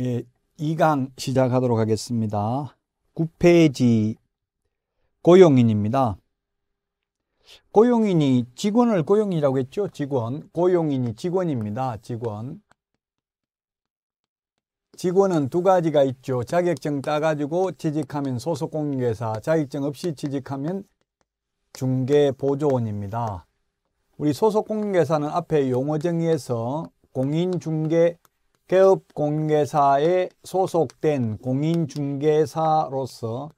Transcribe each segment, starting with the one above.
예, 2강 시작하도록 하겠습니다. 9페이지 고용인입니다. 고용인이 직원을 고용이라고 했죠? 직원. 고용인이 직원입니다. 직원. 직원은 두 가지가 있죠. 자격증 따가지고 취직하면 소속공인회사, 자격증 없이 취직하면 중개보조원입니다. 우리 소속공인회사는 앞에 용어정의에서 공인중개 개업공개사에 소속된 공인중개사로서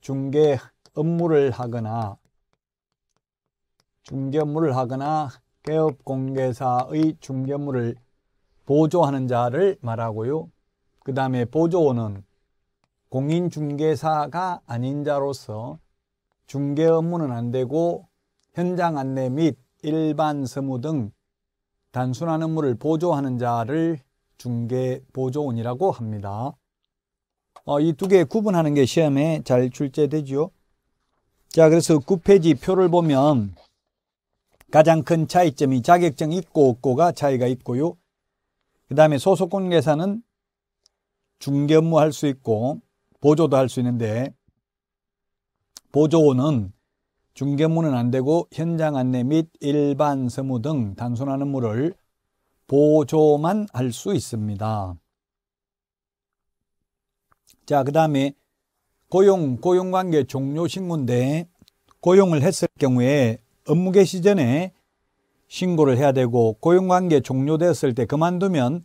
중개 업무를 하거나 중개 업무를 하거나 개업공개사의 중개 업무를 보조하는 자를 말하고요. 그 다음에 보조원은 공인중개사가 아닌 자로서 중개 업무는 안 되고 현장 안내 및 일반 서무 등 단순한 업무를 보조하는 자를 중개 보조원이라고 합니다. 어, 이 두 개 구분하는 게 시험에 잘출제되죠 자, 그래서 9페이지 표를 보면 가장 큰 차이점이 자격증 있고 없고가 차이가 있고요. 그 다음에 소속공개사는 중개 업무 할 수 있고 보조도 할 수 있는데 보조원은 중개무는 업안 되고 현장 안내 및 일반 서무 등 단순한 업무를 보조만 할 수 있습니다. 자, 그 다음에 고용, 고용관계 종료 신고인데 고용을 했을 경우에 업무 개시 전에 신고를 해야 되고 고용관계 종료되었을때 그만두면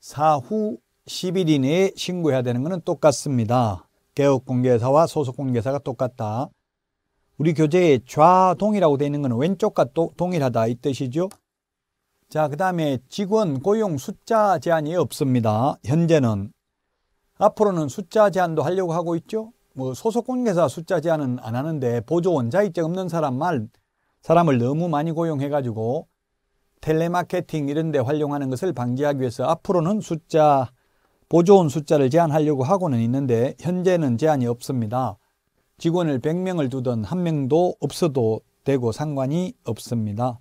사후 10일 이내에 신고해야 되는 것은 똑같습니다. 개업공개사와 소속공개사가 똑같다. 우리 교재에 좌동이라고 되어 있는 것은 왼쪽과 동일하다 이 뜻이죠. 자, 그 다음에 직원 고용 숫자 제한이 없습니다. 현재는. 앞으로는 숫자 제한도 하려고 하고 있죠. 뭐 소속 공개사 숫자 제한은 안 하는데 보조원 자격증 없는 사람만 사람을 너무 많이 고용해가지고 텔레마케팅 이런 데 활용하는 것을 방지하기 위해서 앞으로는 숫자 보조원 숫자를 제한하려고 하고는 있는데 현재는 제한이 없습니다. 직원을 100명을 두든 한 명도 없어도 되고 상관이 없습니다.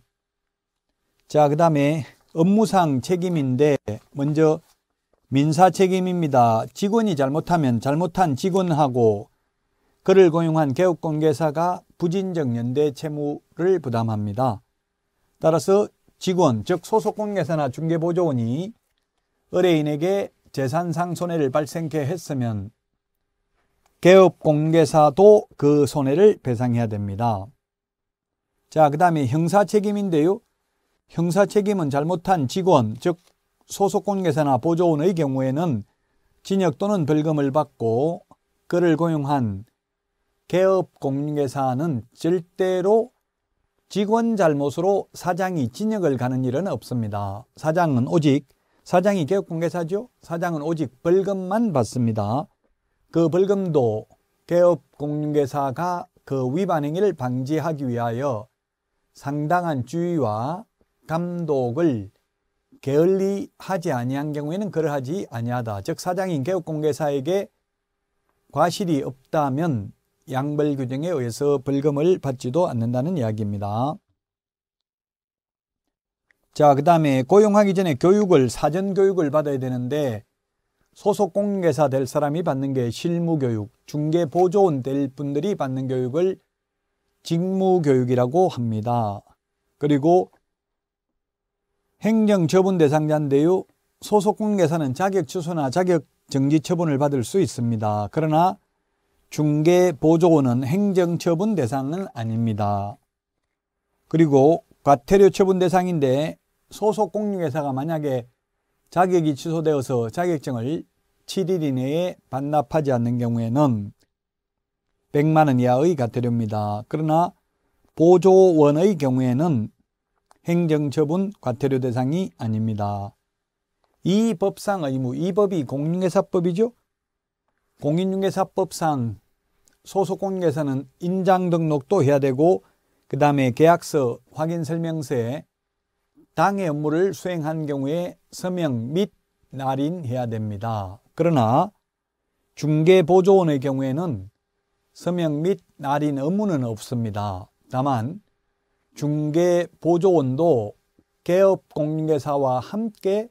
자, 그 다음에 업무상 책임인데 먼저 민사 책임입니다. 직원이 잘못하면 잘못한 직원하고 그를 고용한 개업공개사가 부진적 연대 채무를 부담합니다. 따라서 직원, 즉 소속공개사나 중개보조원이 의뢰인에게 재산상 손해를 발생케 했으면 개업공개사도 그 손해를 배상해야 됩니다. 자, 그 다음에 형사 책임인데요. 형사 책임은 잘못한 직원, 즉 소속 공개사나 보조원의 경우에는 진역 또는 벌금을 받고 그를 고용한 개업 공개사는 절대로 직원 잘못으로 사장이 진역을 가는 일은 없습니다. 사장은 오직 사장이 개업 공개사죠. 사장은 오직 벌금만 받습니다. 그 벌금도 개업 공개사가 그 위반 행위를 방지하기 위하여 상당한 주의와 감독을 게을리 하지 아니한 경우에는 그러하지 아니하다. 즉 사장인 개업공개사에게 과실이 없다면 양벌 규정에 의해서 벌금을 받지도 않는다는 이야기입니다. 자, 그 다음에 고용하기 전에 교육을, 사전 교육을 받아야 되는데 소속 공개사 될 사람이 받는 게 실무교육, 중개보조원 될 분들이 받는 교육을 직무교육이라고 합니다. 그리고 행정 처분 대상자인데요. 소속 관계사는 자격 취소나 자격 정지 처분을 받을 수 있습니다. 그러나 중개 보조원은 행정 처분 대상은 아닙니다. 그리고 과태료 처분 대상인데 소속 공유회사가 만약에 자격이 취소되어서 자격증을 7일 이내에 반납하지 않는 경우에는 100만 원 이하의 과태료입니다. 그러나 보조원의 경우에는 행정처분 과태료 대상이 아닙니다. 이 법상 의무, 뭐, 이 법이 공인중개사법이죠. 공인중개사법상 소속 공인중개사는 인장 등록도 해야 되고 그 다음에 계약서, 확인 설명서에 당의 업무를 수행한 경우에 서명 및 날인해야 됩니다. 그러나 중개보조원의 경우에는 서명 및 날인 의무는 없습니다. 다만 중개 보조원도 개업 공인중개사와 함께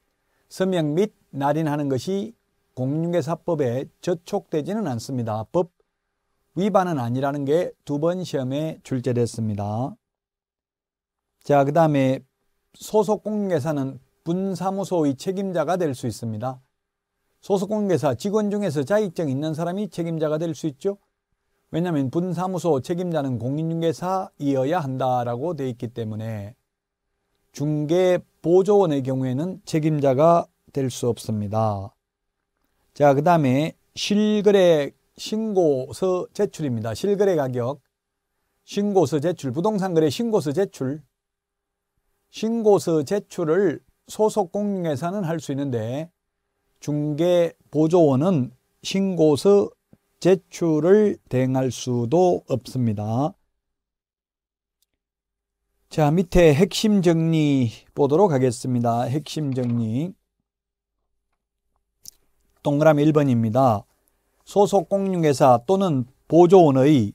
서명 및 날인하는 것이 공인중개사법에 저촉되지는 않습니다. 법 위반은 아니라는 게 두 번 시험에 출제됐습니다. 자, 그 다음에 소속 공인중개사는 분사무소의 책임자가 될 수 있습니다. 소속 공인중개사 직원 중에서 자격증 있는 사람이 책임자가 될 수 있죠. 왜냐하면 분사무소 책임자는 공인중개사이어야 한다라고 되어 있기 때문에 중개보조원의 경우에는 책임자가 될 수 없습니다. 자, 그 다음에 실거래 신고서 제출입니다. 실거래 가격, 신고서 제출, 부동산 거래 신고서 제출, 신고서 제출을 소속 공인중개사는 할 수 있는데 중개보조원은 신고서 제출을 대행할 수도 없습니다. 자, 밑에 핵심 정리 보도록 하겠습니다. 핵심 정리. 동그라미 1번입니다. 소속 공인중사 또는 보조원의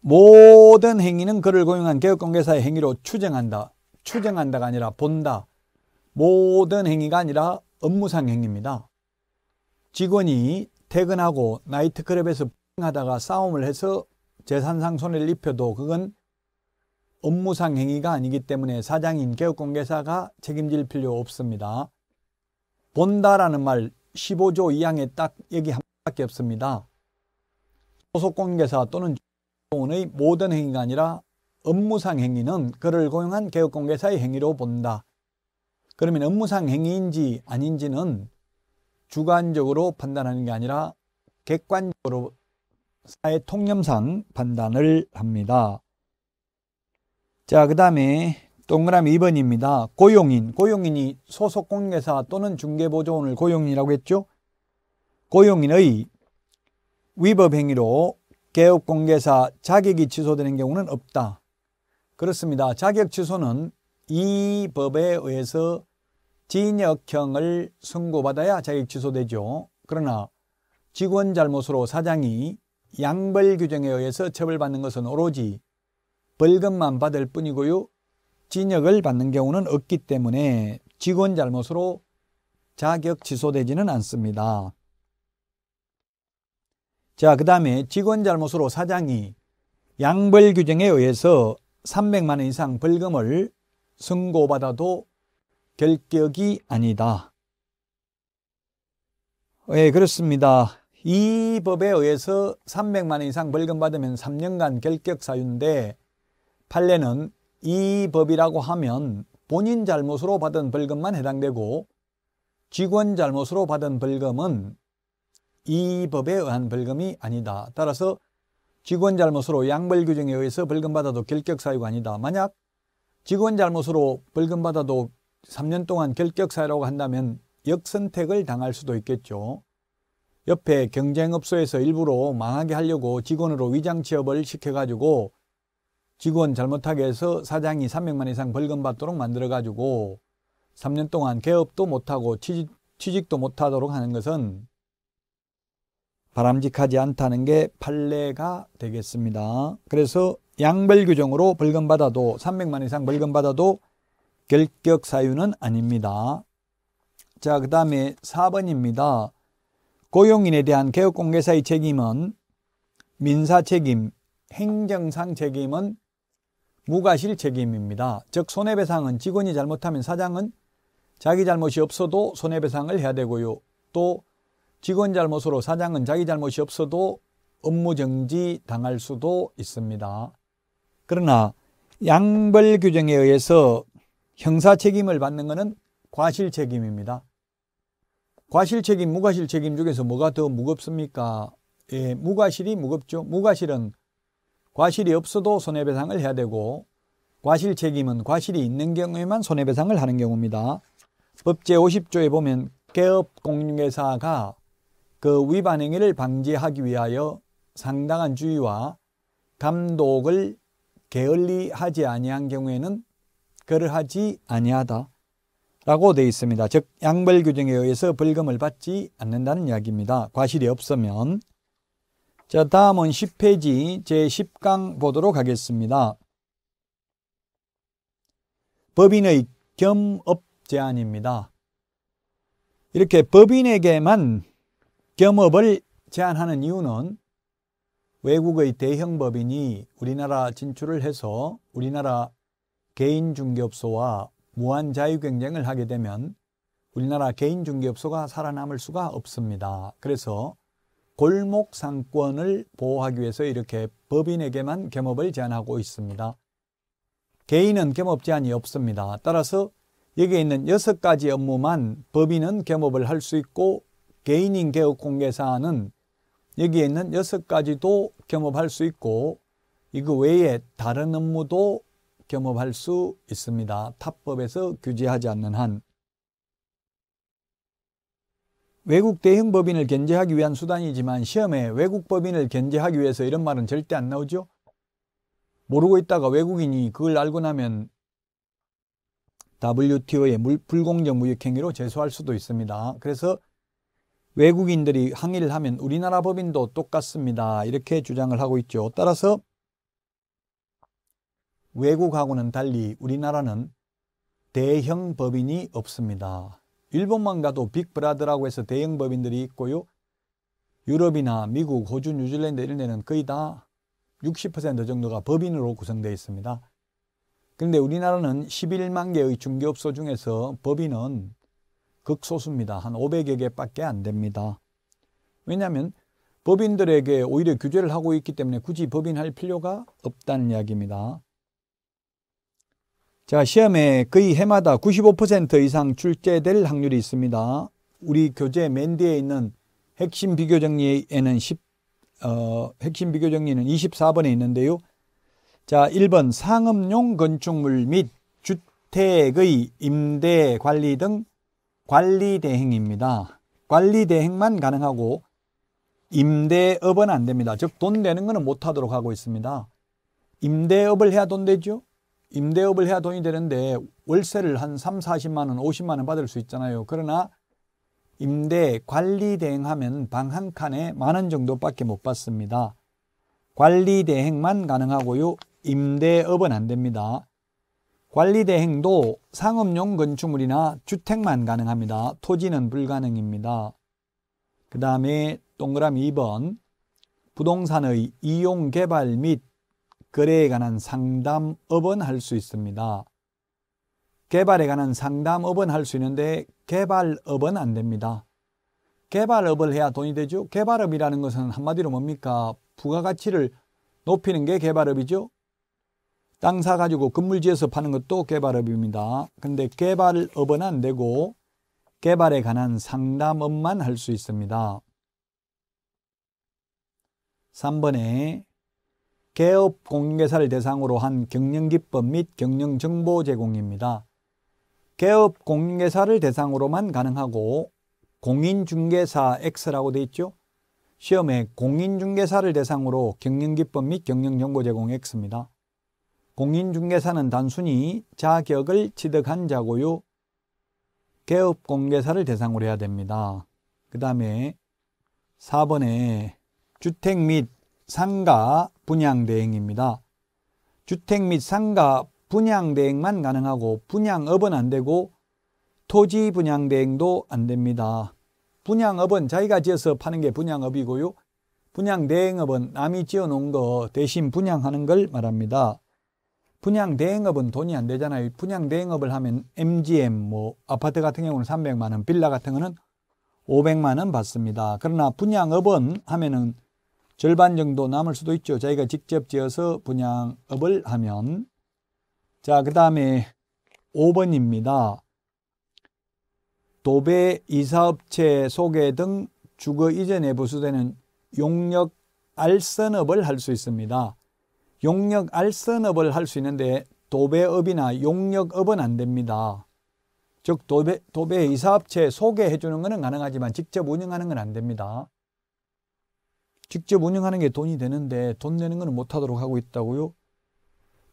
모든 행위는 그를 고용한 개업공개사의 행위로 추정한다. 추정한다가 아니라 본다. 모든 행위가 아니라 업무상 행위입니다. 직원이 퇴근하고 나이트클럽에서 하다가 싸움을 해서 재산상 손해를 입혀도 그건 업무상 행위가 아니기 때문에 사장인 개업공개사가 책임질 필요 없습니다. 본다라는 말 15조 2항에 딱 여기 한 밖에 없습니다. 소속공개사 또는 공의 모든 행위가 아니라 업무상 행위는 그를 고용한 개업공개사의 행위로 본다. 그러면 업무상 행위인지 아닌지는 주관적으로 판단하는 게 아니라 객관적으로 사회 통념상 판단을 합니다. 자, 그 다음에 동그라미 2번입니다. 고용인, 고용인이 소속 공개사 또는 중개보조원을 고용인이라고 했죠. 고용인의 위법 행위로 개업 공개사 자격이 취소되는 경우는 없다. 그렇습니다. 자격 취소는 이 법에 의해서 진역형을 선고받아야 자격 취소되죠. 그러나 직원 잘못으로 사장이 양벌 규정에 의해서 처벌받는 것은 오로지 벌금만 받을 뿐이고요. 진역을 받는 경우는 없기 때문에 직원 잘못으로 자격 취소되지는 않습니다. 자, 그 다음에 직원 잘못으로 사장이 양벌 규정에 의해서 300만 원 이상 벌금을 선고받아도 결격이 아니다. 예, 그렇습니다. 이 법에 의해서 300만 원 이상 벌금 받으면 3년간 결격 사유인데 판례는 이 법이라고 하면 본인 잘못으로 받은 벌금만 해당되고 직원 잘못으로 받은 벌금은 이 법에 의한 벌금이 아니다. 따라서 직원 잘못으로 양벌 규정에 의해서 벌금 받아도 결격 사유가 아니다. 만약 직원 잘못으로 벌금 받아도 3년 동안 결격사유라고 한다면 역선택을 당할 수도 있겠죠. 옆에 경쟁업소에서 일부러 망하게 하려고 직원으로 위장 취업을 시켜가지고 직원 잘못하게 해서 사장이 300만 이상 벌금 받도록 만들어가지고 3년 동안 개업도 못하고 취직, 취직도 못하도록 하는 것은 바람직하지 않다는 게 판례가 되겠습니다. 그래서 양별 규정으로 벌금 받아도 300만 이상 벌금 받아도 결격 사유는 아닙니다. 자, 그 다음에 4번입니다. 고용인에 대한 개업공개사의 책임은 민사 책임, 행정상 책임은 무과실 책임입니다. 즉 손해배상은 직원이 잘못하면 사장은 자기 잘못이 없어도 손해배상을 해야 되고요. 또 직원 잘못으로 사장은 자기 잘못이 없어도 업무정지 당할 수도 있습니다. 그러나 양벌 규정에 의해서 형사 책임을 받는 것은 과실 책임입니다. 과실 책임, 무과실 책임 중에서 뭐가 더 무겁습니까? 예, 무과실이 무겁죠. 무과실은 과실이 없어도 손해배상을 해야 되고 과실 책임은 과실이 있는 경우에만 손해배상을 하는 경우입니다. 법 제50조에 보면 개업 공인회사가 그 위반 행위를 방지하기 위하여 상당한 주의와 감독을 게을리 하지 아니한 경우에는 그를하지 아니하다 라고 되어 있습니다. 즉 양벌 규정에 의해서 벌금을 받지 않는다는 이야기입니다. 과실이 없으면 자 다음은 10페이지 제10강 보도록 하겠습니다. 법인의 겸업 제한입니다. 이렇게 법인에게만 겸업을 제한하는 이유는 외국의 대형 법인이 우리나라 진출을 해서 우리나라 개인 중개업소와 무한 자유 경쟁을 하게 되면 우리나라 개인 중개업소가 살아남을 수가 없습니다. 그래서 골목 상권을 보호하기 위해서 이렇게 법인에게만 겸업을 제한하고 있습니다. 개인은 겸업 제한이 없습니다. 따라서 여기에 있는 여섯 가지 업무만 법인은 겸업을 할 수 있고 개인인 개업 공개사안은 여기에 있는 여섯 가지도 겸업할 수 있고 이거 외에 다른 업무도 경험할수 있습니다. 탑법에서 규제하지 않는 한 외국 대형 법인을 견제하기 위한 수단이지만 시험에 외국 법인을 견제하기 위해서 이런 말은 절대 안 나오죠. 모르고 있다가 외국인이 그걸 알고 나면 WTO의 불공정 무역행위로 제소할 수도 있습니다. 그래서 외국인들이 항의를 하면 우리나라 법인도 똑같습니다. 이렇게 주장을 하고 있죠. 따라서 외국하고는 달리 우리나라는 대형 법인이 없습니다. 일본만 가도 빅브라더라고 해서 대형 법인들이 있고요. 유럽이나 미국, 호주, 뉴질랜드 이런 데는 거의 다 60% 정도가 법인으로 구성되어 있습니다. 그런데 우리나라는 11만 개의 중개업소 중에서 법인은 극소수입니다. 한 500여 개밖에 안 됩니다. 왜냐하면 법인들에게 오히려 규제를 하고 있기 때문에 굳이 법인할 필요가 없다는 이야기입니다. 제가 시험에 거의 해마다 95% 이상 출제될 확률이 있습니다. 우리 교재 맨 뒤에 있는 핵심 비교 정리에는 10, 어, 핵심 비교 정리는 24번에 있는데요. 자, 1번 상업용 건축물 및 주택의 임대 관리 등 관리 대행입니다. 관리 대행만 가능하고 임대업은 안 됩니다. 즉 돈되는 거는 못 하도록 하고 있습니다. 임대업을 해야 돈 되죠. 임대업을 해야 돈이 되는데 월세를 한 3, 40만 원, 50만 원 받을 수 있잖아요. 그러나 임대 관리 대행하면 방 한 칸에 만 원 정도밖에 못 받습니다. 관리 대행만 가능하고요. 임대업은 안 됩니다. 관리 대행도 상업용 건축물이나 주택만 가능합니다. 토지는 불가능입니다. 그 다음에 동그라미 2번 부동산의 이용 개발 및 거래에 관한 상담업은 할 수 있습니다. 개발에 관한 상담업은 할 수 있는데 개발업은 안 됩니다. 개발업을 해야 돈이 되죠. 개발업이라는 것은 한마디로 뭡니까? 부가가치를 높이는 게 개발업이죠. 땅 사가지고 건물지어서 파는 것도 개발업입니다. 근데 개발업은 안 되고 개발에 관한 상담업만 할 수 있습니다. 3번에 개업 공인회사를 대상으로 한 경영기법 및 경영정보 제공입니다. 개업 공인회사를 대상으로만 가능하고 공인중개사 X라고 되어 있죠. 시험에 공인중개사를 대상으로 경영기법 및 경영정보 제공 X입니다. 공인중개사는 단순히 자격을 취득한 자고요. 개업공개사를 대상으로 해야 됩니다. 그 다음에 4번에 주택 및 상가 분양대행입니다. 주택 및 상가 분양대행만 가능하고 분양업은 안 되고 토지 분양대행도 안 됩니다. 분양업은 자기가 지어서 파는 게 분양업이고요. 분양대행업은 남이 지어놓은 거 대신 분양하는 걸 말합니다. 분양대행업은 돈이 안 되잖아요. 분양대행업을 하면 MGM, 뭐 아파트 같은 경우는 300만 원, 빌라 같은 거는 500만 원 받습니다. 그러나 분양업은 하면은 절반 정도 남을 수도 있죠. 자기가 직접 지어서 분양업을 하면. 자, 그 다음에 5번입니다. 도배, 이사업체, 소개 등 주거 이전에 보수되는 용역 알선업을 할 수 있습니다. 용역 알선업을 할 수 있는데 도배업이나 용역업은 안 됩니다. 즉 도배, 도배 이사업체 소개해 주는 것은 가능하지만 직접 운영하는 건 안 됩니다. 직접 운영하는 게 돈이 되는데 돈 내는 건 못하도록 하고 있다고요?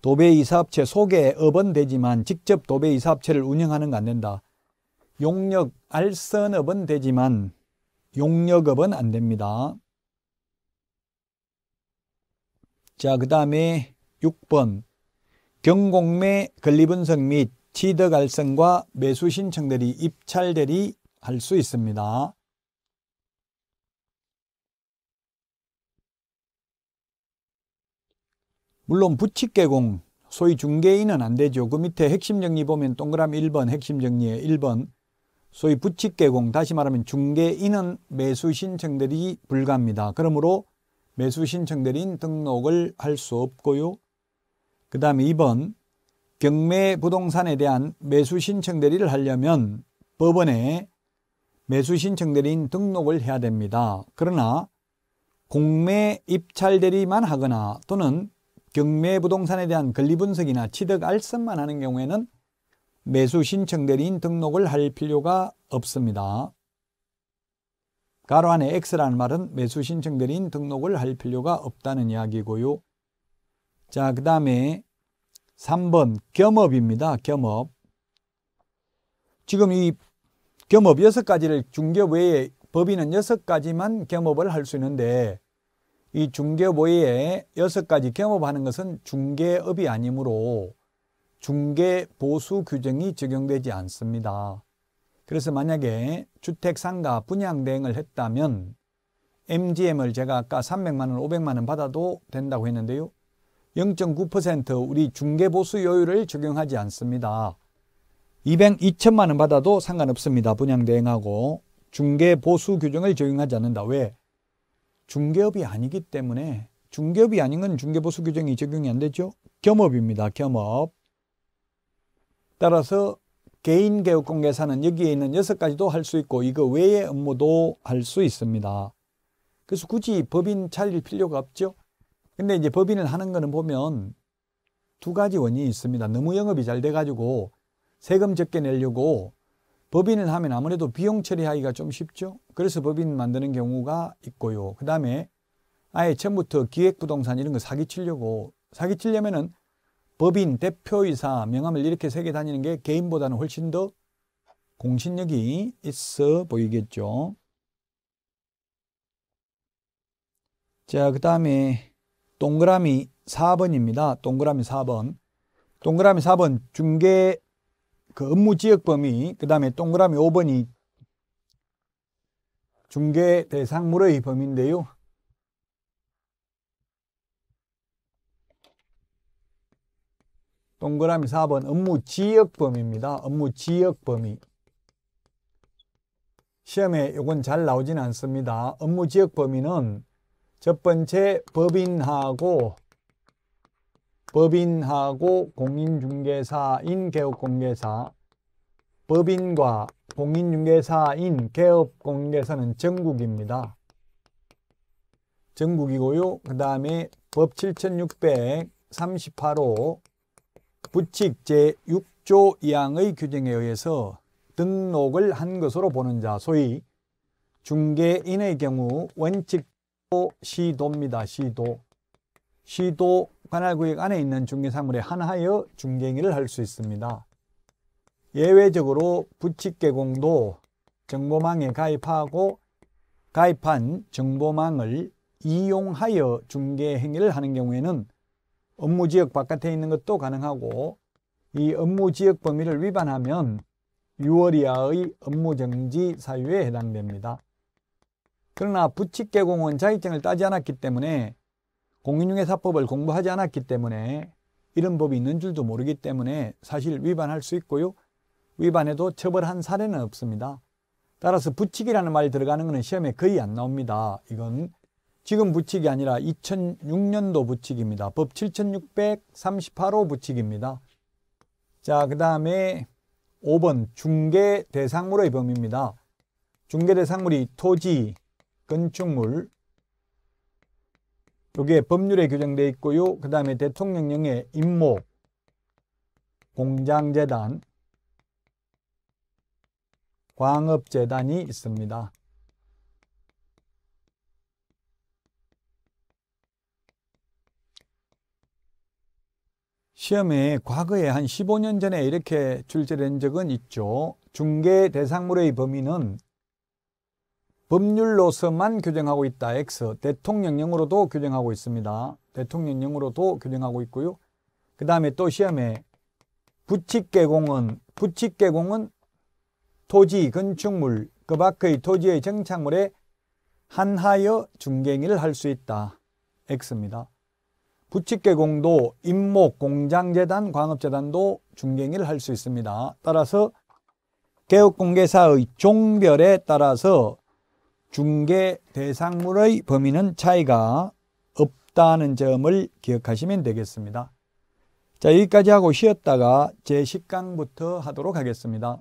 도배 이사업체 속에 업은 되지만 직접 도배 이사업체를 운영하는 거안 된다. 용역 알선업은 되지만 용역업은 안 됩니다. 자, 그 다음에 6번 경공매 권리분석 및 취득 알선과 매수 신청들이 입찰 대리 할 수 있습니다. 물론 부칙 개공 소위 중개인은 안 되죠. 그 밑에 핵심 정리 보면 동그라미 1번 핵심 정리에 1번 소위 부칙 개공 다시 말하면 중개인은 매수 신청 대리 불가합니다. 그러므로 매수 신청 대리인 등록을 할 수 없고요. 그 다음에 2번 경매 부동산에 대한 매수 신청 대리를 하려면 법원에 매수 신청 대리인 등록을 해야 됩니다. 그러나 공매 입찰 대리만 하거나 또는 경매 부동산에 대한 권리 분석이나 취득 알선만 하는 경우에는 매수 신청 대리인 등록을 할 필요가 없습니다. 가로 안에 X라는 말은 매수 신청 대리인 등록을 할 필요가 없다는 이야기고요. 자, 그 다음에 3번 겸업입니다. 겸업. 지금 이 겸업 6가지를 중개 외에 법인은 6가지만 겸업을 할 수 있는데 이중개보 외에 여섯 가지 경업하는 것은 중개업이 아니므로 중개 보수 규정이 적용되지 않습니다. 그래서 만약에 주택 상가 분양 대행을 했다면 MGM을 제가 아까 300만 원, 500만 원 받아도 된다고 했는데요. 0.9% 우리 중개보수 요율을 적용하지 않습니다. 200, 2천만 원 받아도 상관없습니다. 분양 대행하고 중개보수 규정을 적용하지 않는다. 왜? 중개업이 아니기 때문에 중개업이 아닌 건 중개보수 규정이 적용이 안 되죠. 겸업입니다. 겸업. 따라서 개인 개업공개사는 여기에 있는 여섯 가지도 할 수 있고 이거 외의 업무도 할 수 있습니다. 그래서 굳이 법인 차릴 필요가 없죠. 근데 이제 법인을 하는 거는 보면 두 가지 원인이 있습니다. 너무 영업이 잘 돼가지고 세금 적게 내려고 법인을 하면 아무래도 비용 처리하기가 좀 쉽죠. 그래서 법인 만드는 경우가 있고요. 그 다음에 아예 처음부터 기획부동산 이런 거 사기치려고 사기치려면은 법인, 대표이사, 명함을 이렇게 세겨 다니는 게 개인보다는 훨씬 더 공신력이 있어 보이겠죠. 자, 그 다음에 동그라미 4번입니다. 동그라미 4번. 동그라미 4번 중개 그 업무 지역 범위, 그 다음에 동그라미 5번이 중개 대상물의 범위인데요. 동그라미 4번 업무 지역 범위입니다. 업무 지역 범위. 시험에 이건 잘 나오진 않습니다. 업무 지역 범위는 첫 번째 법인하고 법인하고 공인중개사인 개업공개사 법인과 공인중개사인 개업공개사는 전국입니다. 전국이고요. 그 다음에 법 7638호 부칙 제6조 2항의 규정에 의해서 등록을 한 것으로 보는 자, 소위 중개인의 경우 원칙도 시도입니다. 시도. 시도 관할구역 안에 있는 중개사물에 한하여 중개행위를 할 수 있습니다. 예외적으로 부칙개공도 정보망에 가입하고 가입한 정보망을 이용하여 중개행위를 하는 경우에는 업무지역 바깥에 있는 것도 가능하고 이 업무지역 범위를 위반하면 6월 이하의 업무정지 사유에 해당됩니다. 그러나 부칙개공은 자격증을 따지 않았기 때문에 공인중개사법을 공부하지 않았기 때문에 이런 법이 있는 줄도 모르기 때문에 사실 위반할 수 있고요. 위반해도 처벌한 사례는 없습니다. 따라서 부칙이라는 말이 들어가는 것은 시험에 거의 안 나옵니다. 이건 지금 부칙이 아니라 2006년도 부칙입니다. 법 7638호 부칙입니다. 자, 그 다음에 5번 중개 대상물의 범위입니다. 중개 대상물이 토지, 건축물, 요게 법률에 규정되어 있고요. 그 다음에 대통령령의 임목, 공장재단, 광업재단이 있습니다. 시험에 과거에 한 15년 전에 이렇게 출제된 적은 있죠. 중개 대상물의 범위는 법률로서만 규정하고 있다. X. 대통령령으로도 규정하고 있습니다. 대통령령으로도 규정하고 있고요. 그 다음에 또 시험에 부칙개공은 부칙개공은 토지, 건축물, 그 밖의 토지의 정착물에 한하여 중갱이를 할 수 있다. X입니다. 부칙개공도 임목, 공장재단, 광업재단도 중갱이를 할 수 있습니다. 따라서 개업공개사의 종별에 따라서 중개 대상물의 범위는 차이가 없다는 점을 기억하시면 되겠습니다. 자, 여기까지 하고 쉬었다가 제1강부터 하도록 하겠습니다.